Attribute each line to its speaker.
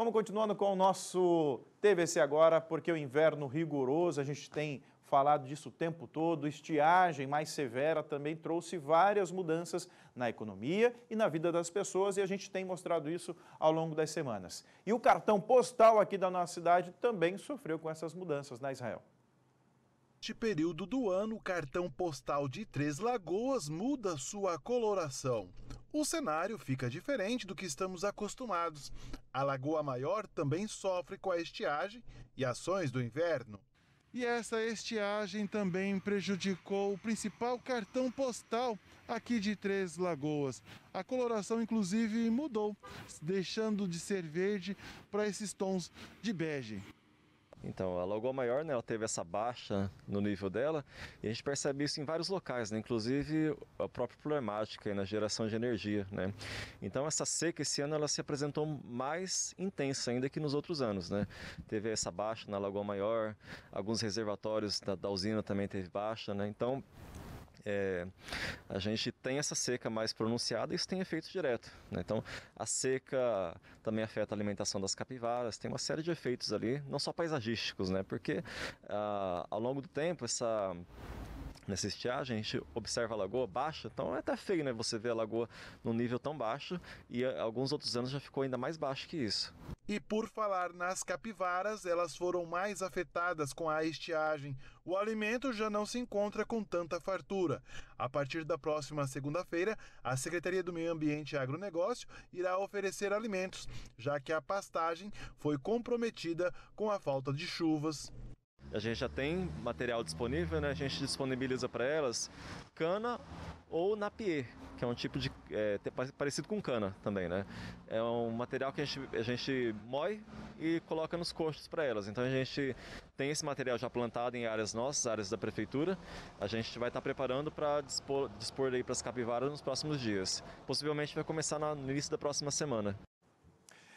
Speaker 1: Vamos continuando com o nosso TVC agora, porque o inverno rigoroso, a gente tem falado disso o tempo todo, estiagem mais severa também trouxe várias mudanças na economia e na vida das pessoas e a gente tem mostrado isso ao longo das semanas. E o cartão postal aqui da nossa cidade também sofreu com essas mudanças na né, Israel.
Speaker 2: Neste período do ano, o cartão postal de Três Lagoas muda sua coloração o cenário fica diferente do que estamos acostumados. A Lagoa Maior também sofre com a estiagem e ações do inverno. E essa estiagem também prejudicou o principal cartão postal aqui de Três Lagoas. A coloração, inclusive, mudou, deixando de ser verde
Speaker 3: para esses tons de bege. Então, a Lagoa Maior, né, ela teve essa baixa no nível dela, e a gente percebe isso em vários locais, né, inclusive a própria problemática na geração de energia, né. Então, essa seca esse ano ela se apresentou mais intensa ainda que nos outros anos, né. Teve essa baixa na Lagoa Maior, alguns reservatórios da, da usina também teve baixa, né. Então, é, a gente tem essa seca mais pronunciada e isso tem efeito direto. Né? Então, a seca também afeta a alimentação das capivaras, tem uma série de efeitos ali, não só paisagísticos, né? porque ah, ao longo do tempo essa nessa estiagem, a ah, gente observa a lagoa baixa, então é até feio, né? Você ver a lagoa num nível tão baixo e eh, alguns outros anos já ficou ainda mais baixo que isso.
Speaker 2: E por falar nas capivaras, elas foram mais afetadas com a estiagem. O alimento já não se encontra com tanta fartura. A partir da próxima segunda-feira, a Secretaria do Meio Ambiente e Agronegócio irá oferecer alimentos, já que a pastagem foi comprometida com a falta de chuvas
Speaker 3: a gente já tem material disponível, né? A gente disponibiliza para elas cana ou napier, que é um tipo de é, parecido com cana também, né? É um material que a gente, a gente moe e coloca nos coxos para elas. Então a gente tem esse material já plantado em áreas nossas, áreas da prefeitura. A gente vai estar tá preparando para dispor, dispor aí para as capivaras nos próximos dias. Possivelmente vai começar no início da próxima semana.